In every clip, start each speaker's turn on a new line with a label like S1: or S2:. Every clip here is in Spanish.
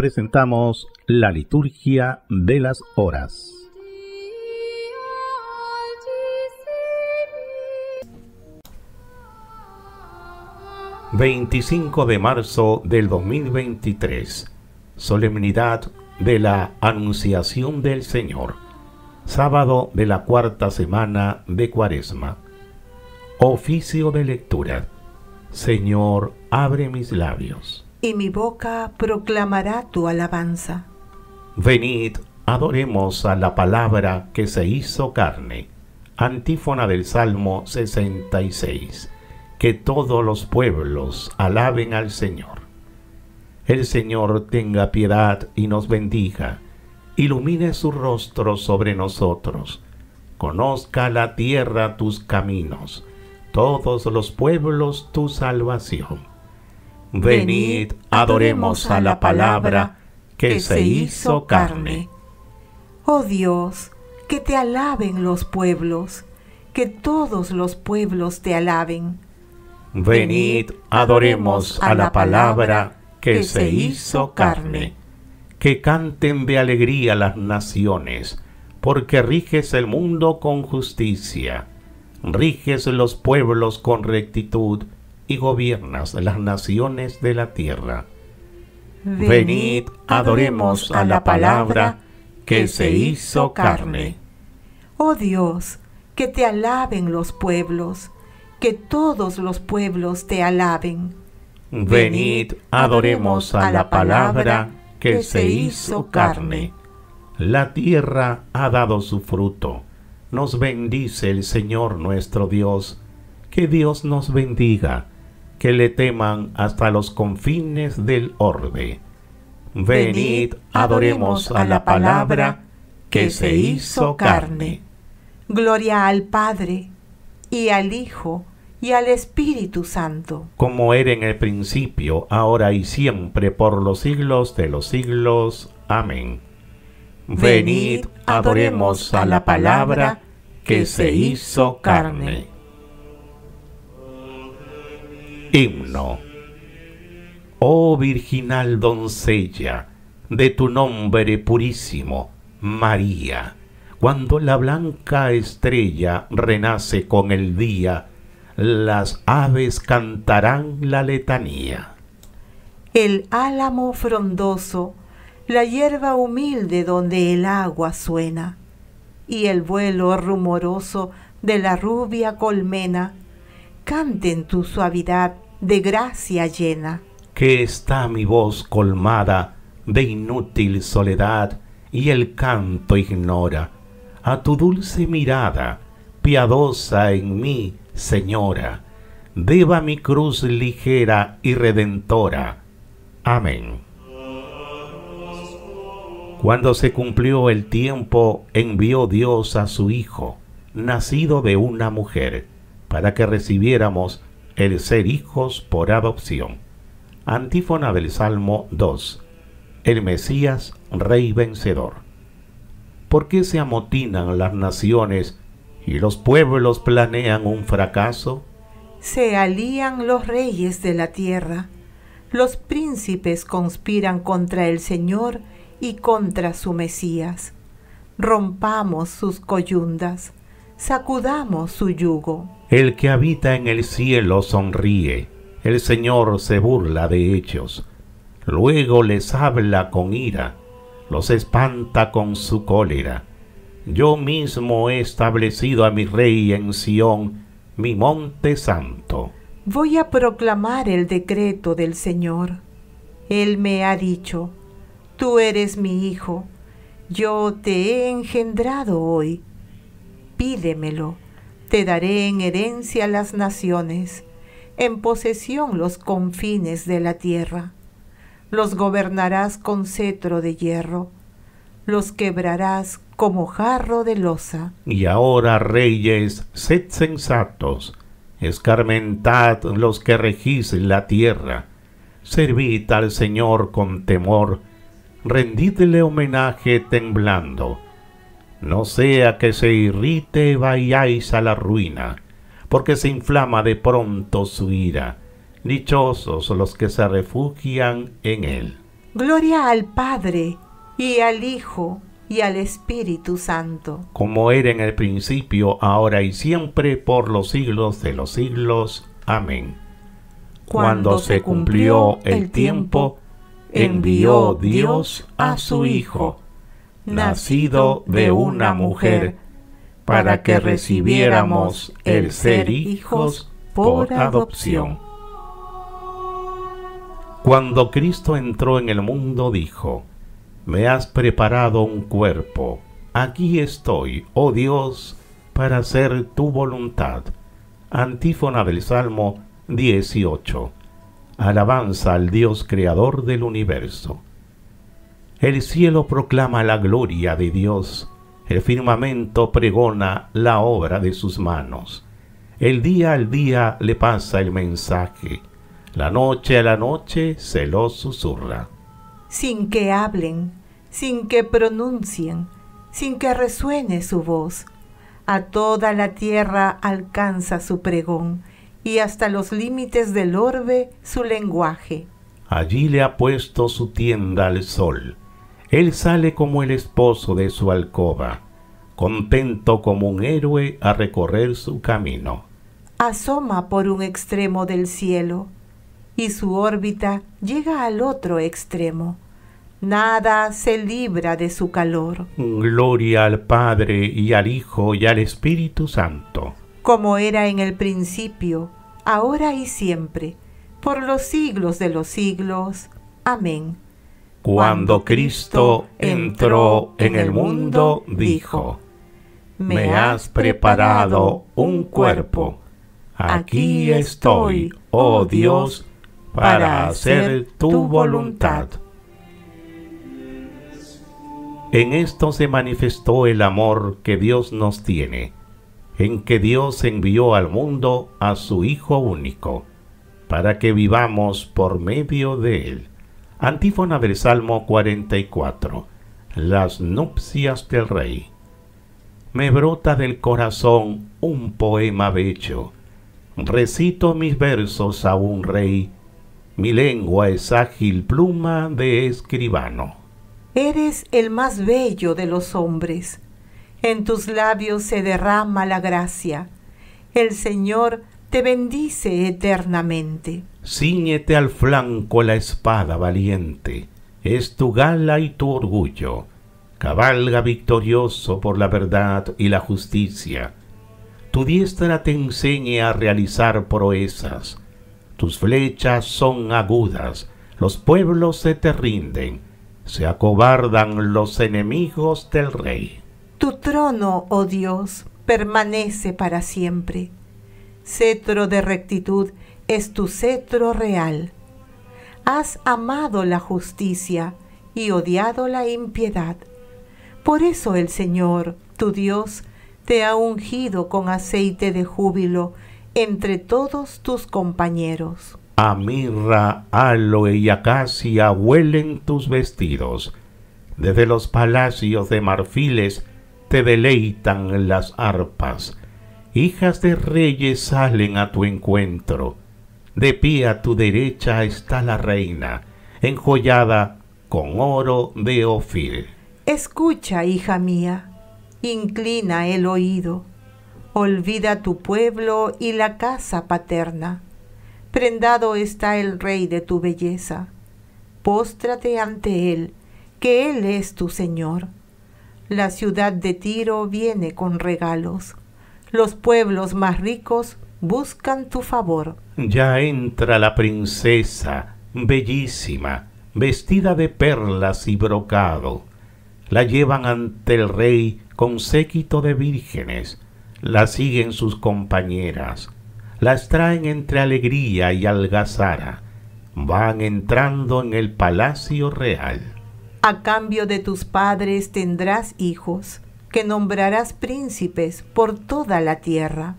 S1: presentamos la liturgia de las horas. ...25 de marzo del 2023... ...solemnidad de la Anunciación del Señor... ...sábado de la cuarta semana de Cuaresma... ...oficio de lectura... ...Señor, abre mis labios
S2: y mi boca proclamará tu alabanza.
S1: Venid, adoremos a la palabra que se hizo carne. Antífona del Salmo 66. Que todos los pueblos alaben al Señor. El Señor tenga piedad y nos bendiga. Ilumine su rostro sobre nosotros. Conozca la tierra tus caminos, todos los pueblos tu salvación. Venid, adoremos a la palabra que se hizo carne.
S2: Oh Dios, que te alaben los pueblos, que todos los pueblos te alaben. Venid,
S1: adoremos a la palabra que se hizo carne. Que canten de alegría las naciones, porque riges el mundo con justicia, riges los pueblos con rectitud, y gobiernas las naciones de la tierra. Venid, adoremos a la palabra que se hizo carne.
S2: Oh Dios, que te alaben los pueblos, que todos los pueblos te alaben.
S1: Venid, adoremos a la palabra que se hizo carne. La tierra ha dado su fruto. Nos bendice el Señor nuestro Dios. Que Dios nos bendiga que le teman hasta los confines del orbe. Venid, adoremos a la palabra que se hizo carne.
S2: Gloria al Padre, y al Hijo, y al Espíritu Santo.
S1: Como era en el principio, ahora y siempre, por los siglos de los siglos. Amén. Venid, adoremos a la palabra que se hizo
S2: carne.
S1: Himno. Oh virginal doncella, de tu nombre purísimo, María, cuando la blanca estrella renace con el día, las aves cantarán la letanía.
S2: El álamo frondoso, la hierba humilde donde el agua suena, y el vuelo rumoroso de la rubia colmena Cante en tu suavidad de gracia llena.
S1: Que está mi voz colmada de inútil soledad y el canto ignora. A tu dulce mirada, piadosa en mí, Señora, deba mi cruz ligera y redentora. Amén. Cuando se cumplió el tiempo, envió Dios a su Hijo, nacido de una mujer para que recibiéramos el ser hijos por adopción. Antífona del Salmo 2. El Mesías, Rey vencedor. ¿Por qué se amotinan las naciones y los pueblos planean un fracaso?
S2: Se alían los reyes de la tierra. Los príncipes conspiran contra el Señor y contra su Mesías. Rompamos sus coyundas, sacudamos su yugo
S1: el que habita en el cielo sonríe, el Señor se burla de hechos. Luego les habla con ira, los espanta con su cólera. Yo mismo he establecido a mi rey en Sión, mi monte santo.
S2: Voy a proclamar el decreto del Señor. Él me ha dicho, tú eres mi hijo, yo te he engendrado hoy. Pídemelo te daré en herencia las naciones, en posesión los confines de la tierra. Los gobernarás con cetro de hierro, los quebrarás como jarro de losa.
S1: Y ahora, reyes, sed sensatos, escarmentad los que regís la tierra, servid al Señor con temor, rendidle homenaje temblando no sea que se irrite vayáis a la ruina, porque se inflama de pronto su ira. Dichosos los que se refugian en él.
S2: Gloria al Padre, y al Hijo, y al Espíritu Santo.
S1: Como era en el principio, ahora y siempre, por los siglos de los siglos. Amén.
S2: Cuando, se cumplió, el tiempo
S1: envió Dios a su Hijo
S2: nacido
S1: de una mujer, para que recibiéramos el ser hijos por adopción. Cuando Cristo entró en el mundo dijo, Me has preparado un cuerpo, aquí estoy, oh Dios, para hacer tu voluntad. Antífona del Salmo 18. Alabanza al Dios Creador del universo. El cielo proclama la gloria de Dios, el firmamento pregona la obra de sus manos. El día al día le pasa el mensaje, la noche a la noche se lo susurra.
S2: Sin que hablen, sin que pronuncien, sin que resuene su voz, a toda la tierra alcanza su pregón y hasta los límites del orbe su lenguaje.
S1: Allí le ha puesto su tienda al sol él sale como el esposo de su alcoba, contento como un héroe a recorrer su camino.
S2: Asoma por un extremo del cielo y su órbita llega al otro extremo. Nada se libra de su calor.
S1: Gloria al Padre y al Hijo y al Espíritu Santo.
S2: Como era en el principio, ahora y siempre, por los siglos de los siglos. Amén.
S1: Cuando Cristo entró en el mundo, dijo, Me has preparado un cuerpo. Aquí estoy, oh, oh Dios, para hacer tu voluntad. En esto se manifestó el amor que Dios nos tiene, en que Dios envió al mundo a su Hijo único, para que vivamos por medio de él. Antífona del Salmo 44. Las nupcias del rey. Me brota del corazón un poema becho. Recito mis versos a un rey. Mi lengua es ágil pluma de escribano.
S2: Eres el más bello de los hombres. En tus labios se derrama la gracia. El Señor te bendice eternamente.
S1: Cíñete al flanco la espada valiente, es tu gala y tu orgullo. Cabalga victorioso por la verdad y la justicia. Tu diestra te enseñe a realizar proezas. Tus flechas son agudas, los pueblos se te rinden, se acobardan los enemigos del rey.
S2: Tu trono, oh Dios, permanece para siempre cetro de rectitud es tu cetro real. Has amado la justicia y odiado la impiedad. Por eso el Señor, tu Dios, te ha ungido con aceite de júbilo entre todos tus compañeros.
S1: A mirra, aloe y acacia huelen tus vestidos. Desde los palacios de marfiles te deleitan las arpas hijas de reyes salen a tu encuentro. De pie a tu derecha está la reina, enjollada con oro de ófil.
S2: Escucha, hija mía, inclina el oído, olvida tu pueblo y la casa paterna. Prendado está el rey de tu belleza. Póstrate ante él, que él es tu señor. La ciudad de Tiro viene con regalos los pueblos más ricos buscan tu favor.
S1: Ya entra la princesa, bellísima, vestida de perlas y brocado. La llevan ante el rey con séquito de vírgenes, la siguen sus compañeras, las traen entre alegría y algazara, van entrando en el palacio real.
S2: A cambio de tus padres tendrás hijos, que nombrarás príncipes por toda la tierra.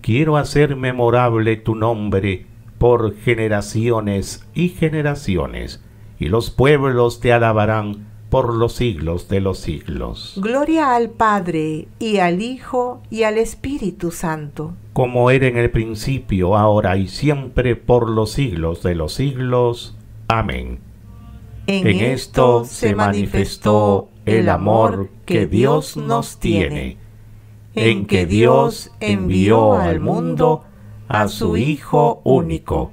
S1: Quiero hacer memorable tu nombre por generaciones y generaciones, y los pueblos te alabarán por los siglos de los siglos.
S2: Gloria al Padre, y al Hijo, y al Espíritu Santo.
S1: Como era en el principio, ahora y siempre, por los siglos de los siglos. Amén. En, esto se manifestó el amor que Dios nos tiene, en que Dios envió al mundo a su Hijo único,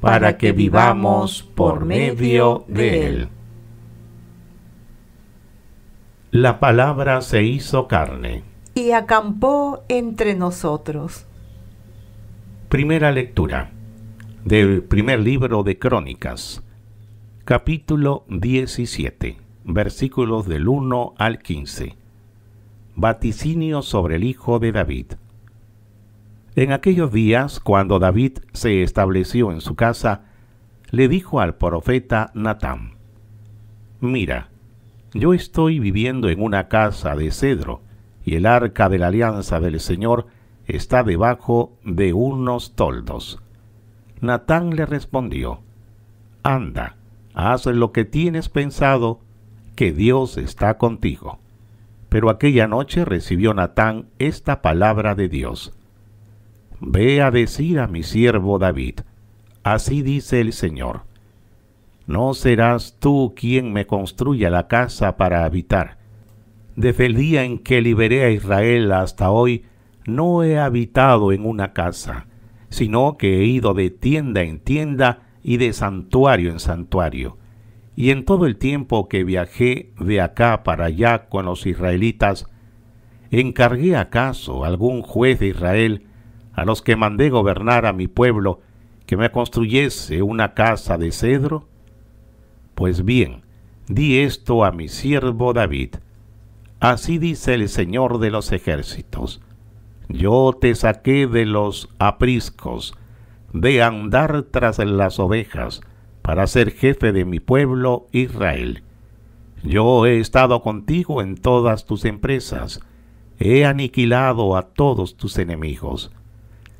S1: para que vivamos por medio de Él. La palabra se hizo carne.
S2: Y acampó entre nosotros.
S1: Primera lectura del primer libro de Crónicas, capítulo 17 versículos del 1 al 15. Vaticinio sobre el Hijo de David. En aquellos días, cuando David se estableció en su casa, le dijo al profeta Natán, Mira, yo estoy viviendo en una casa de cedro, y el arca de la alianza del Señor está debajo de unos toldos. Natán le respondió, Anda, haz lo que tienes pensado, que Dios está contigo. Pero aquella noche recibió Natán esta palabra de Dios. Ve a decir a mi siervo David, así dice el Señor, no serás tú quien me construya la casa para habitar. Desde el día en que liberé a Israel hasta hoy, no he habitado en una casa, sino que he ido de tienda en tienda y de santuario en santuario y en todo el tiempo que viajé de acá para allá con los israelitas, ¿encargué acaso algún juez de Israel a los que mandé gobernar a mi pueblo que me construyese una casa de cedro? Pues bien, di esto a mi siervo David. Así dice el Señor de los ejércitos. Yo te saqué de los apriscos, de andar tras las ovejas, para ser jefe de mi pueblo Israel. Yo he estado contigo en todas tus empresas, he aniquilado a todos tus enemigos.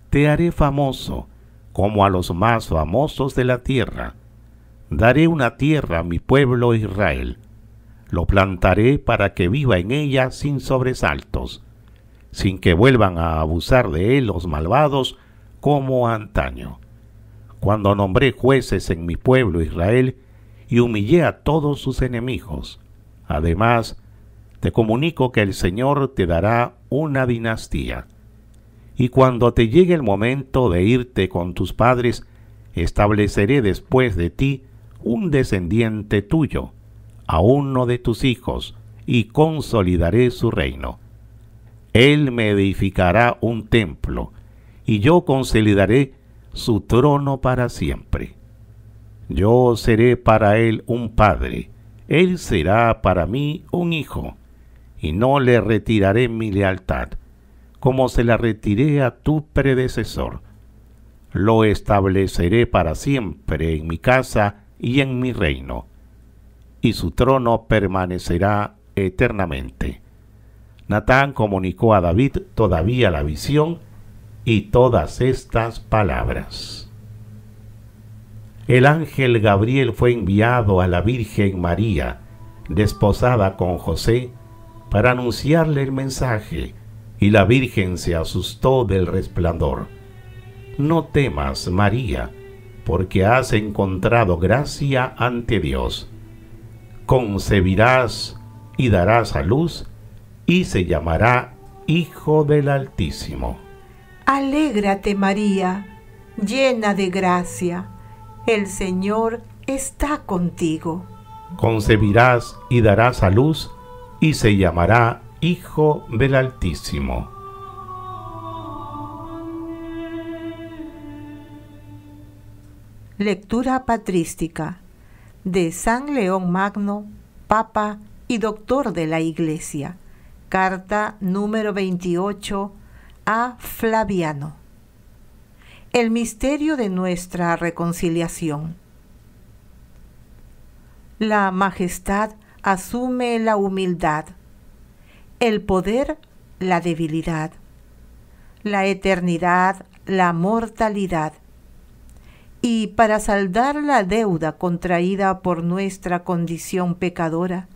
S1: Te haré famoso, como a los más famosos de la tierra. Daré una tierra a mi pueblo Israel. Lo plantaré para que viva en ella sin sobresaltos, sin que vuelvan a abusar de él los malvados como antaño cuando nombré jueces en mi pueblo Israel y humillé a todos sus enemigos. Además, te comunico que el Señor te dará una dinastía. Y cuando te llegue el momento de irte con tus padres, estableceré después de ti un descendiente tuyo, a uno de tus hijos, y consolidaré su reino. Él me edificará un templo, y yo consolidaré su trono para siempre. Yo seré para él un padre, él será para mí un hijo, y no le retiraré mi lealtad, como se la retiré a tu predecesor. Lo estableceré para siempre en mi casa y en mi reino, y su trono permanecerá eternamente. Natán comunicó a David todavía la visión y todas estas palabras. El ángel Gabriel fue enviado a la Virgen María, desposada con José, para anunciarle el mensaje, y la Virgen se asustó del resplandor. No temas, María, porque has encontrado gracia ante Dios. Concebirás y darás a luz, y se llamará Hijo del Altísimo.
S2: Alégrate María, llena de gracia, el Señor está contigo.
S1: Concebirás y darás a luz, y se llamará Hijo del Altísimo.
S2: Lectura patrística de San León Magno, Papa y Doctor de la Iglesia. Carta número 28 a Flaviano. El misterio de nuestra reconciliación. La majestad asume la humildad, el poder la debilidad, la eternidad la mortalidad. Y para saldar la deuda contraída por nuestra condición pecadora,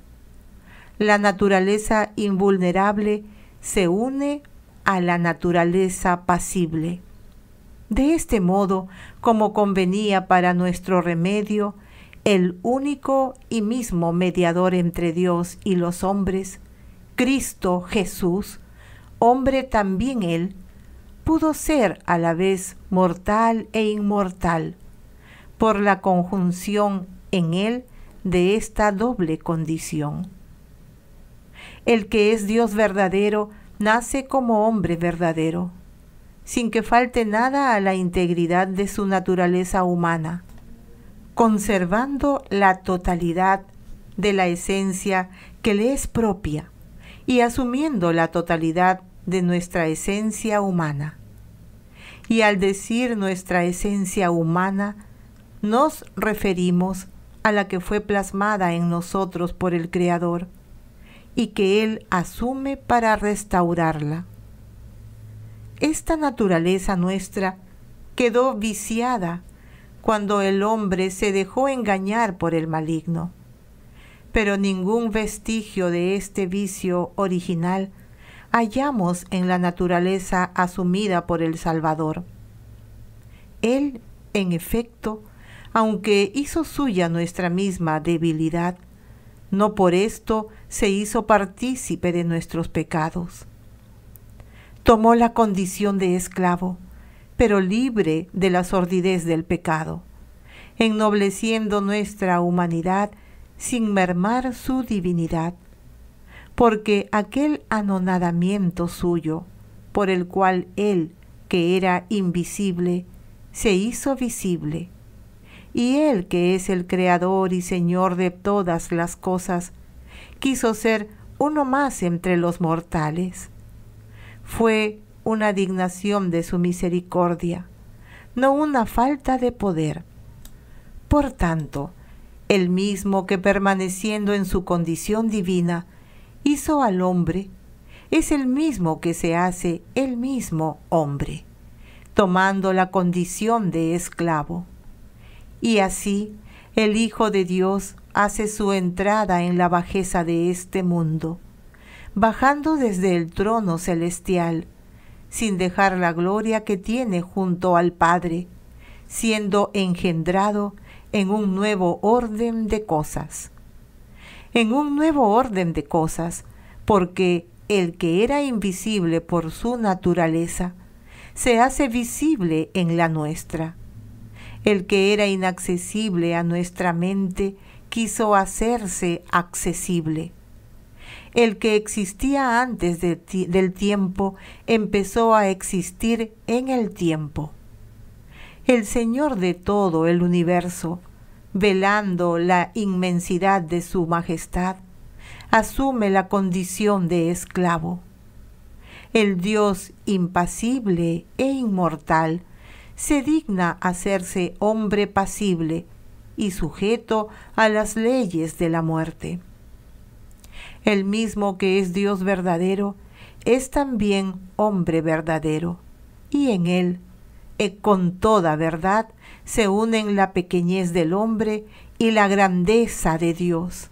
S2: la naturaleza invulnerable se une a la naturaleza pasible. De este modo, como convenía para nuestro remedio, el único y mismo mediador entre Dios y los hombres, Cristo Jesús, hombre también él, pudo ser a la vez mortal e inmortal, por la conjunción en él de esta doble condición. El que es Dios verdadero nace como hombre verdadero, sin que falte nada a la integridad de su naturaleza humana, conservando la totalidad de la esencia que le es propia y asumiendo la totalidad de nuestra esencia humana. Y al decir nuestra esencia humana, nos referimos a la que fue plasmada en nosotros por el Creador y que Él asume para restaurarla. Esta naturaleza nuestra quedó viciada cuando el hombre se dejó engañar por el maligno. Pero ningún vestigio de este vicio original hallamos en la naturaleza asumida por el Salvador. Él, en efecto, aunque hizo suya nuestra misma debilidad, no por esto se hizo partícipe de nuestros pecados. Tomó la condición de esclavo, pero libre de la sordidez del pecado, ennobleciendo nuestra humanidad sin mermar su divinidad, porque aquel anonadamiento suyo, por el cual él, que era invisible, se hizo visible, y Él que es el Creador y Señor de todas las cosas, quiso ser uno más entre los mortales. Fue una dignación de su misericordia, no una falta de poder. Por tanto, el mismo que permaneciendo en su condición divina, hizo al hombre, es el mismo que se hace el mismo hombre, tomando la condición de esclavo y así el Hijo de Dios hace su entrada en la bajeza de este mundo, bajando desde el trono celestial, sin dejar la gloria que tiene junto al Padre, siendo engendrado en un nuevo orden de cosas. En un nuevo orden de cosas, porque el que era invisible por su naturaleza, se hace visible en la nuestra el que era inaccesible a nuestra mente quiso hacerse accesible. El que existía antes del tiempo empezó a existir en el tiempo. El Señor de todo el universo, velando la inmensidad de su majestad, asume la condición de esclavo. El Dios impasible e inmortal se digna hacerse hombre pasible y sujeto a las leyes de la muerte. El mismo que es Dios verdadero es también hombre verdadero, y en él, eh, con toda verdad, se unen la pequeñez del hombre y la grandeza de Dios.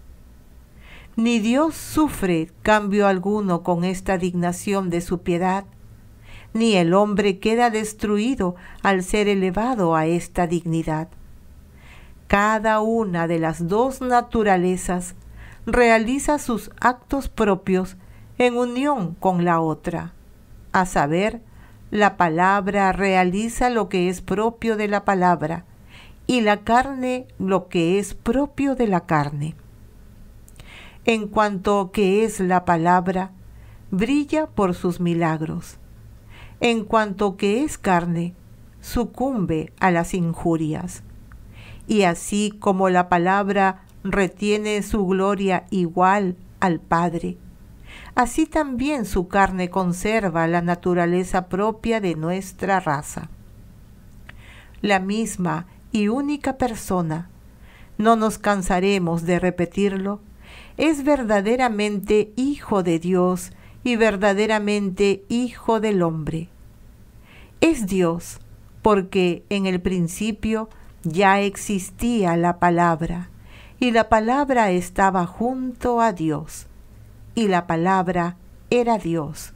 S2: Ni Dios sufre cambio alguno con esta dignación de su piedad, ni el hombre queda destruido al ser elevado a esta dignidad. Cada una de las dos naturalezas realiza sus actos propios en unión con la otra, a saber, la palabra realiza lo que es propio de la palabra y la carne lo que es propio de la carne. En cuanto que es la palabra, brilla por sus milagros en cuanto que es carne, sucumbe a las injurias. Y así como la palabra retiene su gloria igual al Padre, así también su carne conserva la naturaleza propia de nuestra raza. La misma y única persona, no nos cansaremos de repetirlo, es verdaderamente Hijo de Dios y verdaderamente Hijo del Hombre. Es Dios, porque en el principio ya existía la palabra, y la palabra estaba junto a Dios, y la palabra era Dios.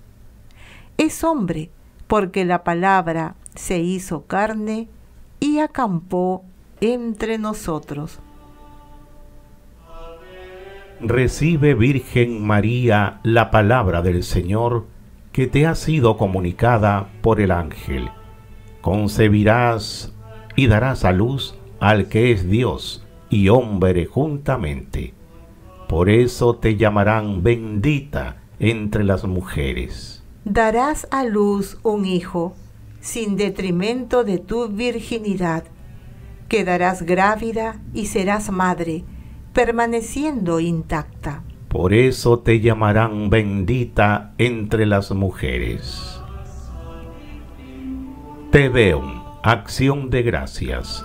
S2: Es hombre, porque la palabra se hizo carne y acampó entre nosotros.
S1: Recibe Virgen María la palabra del Señor que te ha sido comunicada por el ángel. Concebirás y darás a luz al que es Dios y hombre juntamente. Por eso te llamarán bendita entre las mujeres.
S2: Darás a luz un hijo sin detrimento de tu virginidad. Quedarás grávida y serás madre permaneciendo intacta.
S1: Por eso te llamarán bendita entre las mujeres. Te veo, acción de gracias.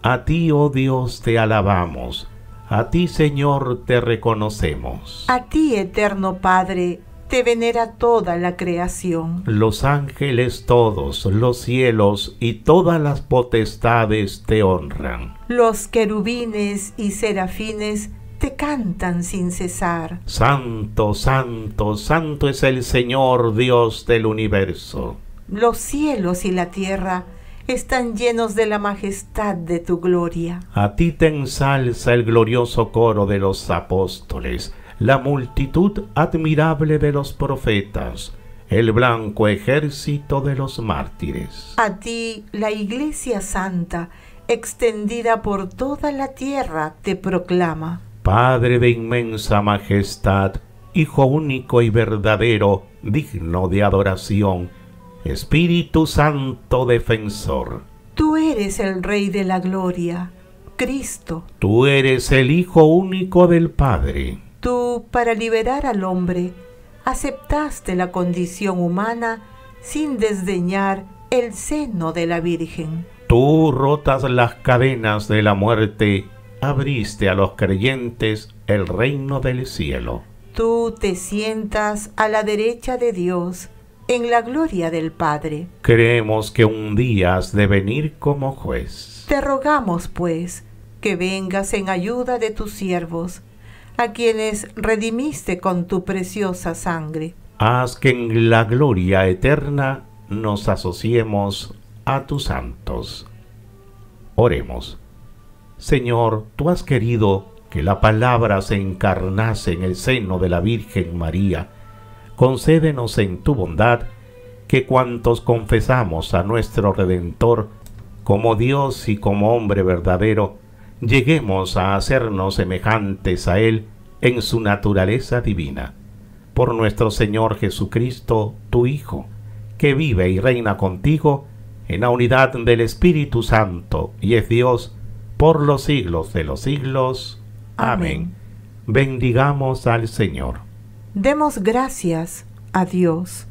S1: A ti, oh Dios, te alabamos. A ti, Señor, te reconocemos.
S2: A ti, eterno Padre, te venera toda la creación.
S1: Los ángeles todos, los cielos y todas las potestades te honran.
S2: Los querubines y serafines te cantan sin cesar.
S1: Santo, santo, santo es el Señor Dios del universo.
S2: Los cielos y la tierra están llenos de la majestad de tu gloria.
S1: A ti te ensalza el glorioso coro de los apóstoles la multitud admirable de los profetas, el blanco ejército de los mártires.
S2: A ti, la Iglesia Santa, extendida por toda la tierra, te proclama.
S1: Padre de inmensa majestad, Hijo único y verdadero, digno de adoración, Espíritu Santo defensor.
S2: Tú eres el Rey de la Gloria, Cristo.
S1: Tú eres el Hijo único del Padre.
S2: Tú, para liberar al hombre, aceptaste la condición humana sin desdeñar el seno de la Virgen.
S1: Tú rotas las cadenas de la muerte, abriste a los creyentes el reino del cielo.
S2: Tú te sientas a la derecha de Dios, en la gloria del Padre.
S1: Creemos que un día has de venir como juez.
S2: Te rogamos, pues, que vengas en ayuda de tus siervos a quienes redimiste con tu preciosa sangre.
S1: Haz que en la gloria eterna nos asociemos a tus santos. Oremos. Señor, tú has querido que la palabra se encarnase en el seno de la Virgen María. Concédenos en tu bondad que cuantos confesamos a nuestro Redentor como Dios y como hombre verdadero, lleguemos a hacernos semejantes a Él en su naturaleza divina. Por nuestro Señor Jesucristo, tu Hijo, que vive y reina contigo en la unidad del Espíritu Santo y es Dios por los siglos de los siglos. Amén. Bendigamos al Señor.
S2: Demos gracias a Dios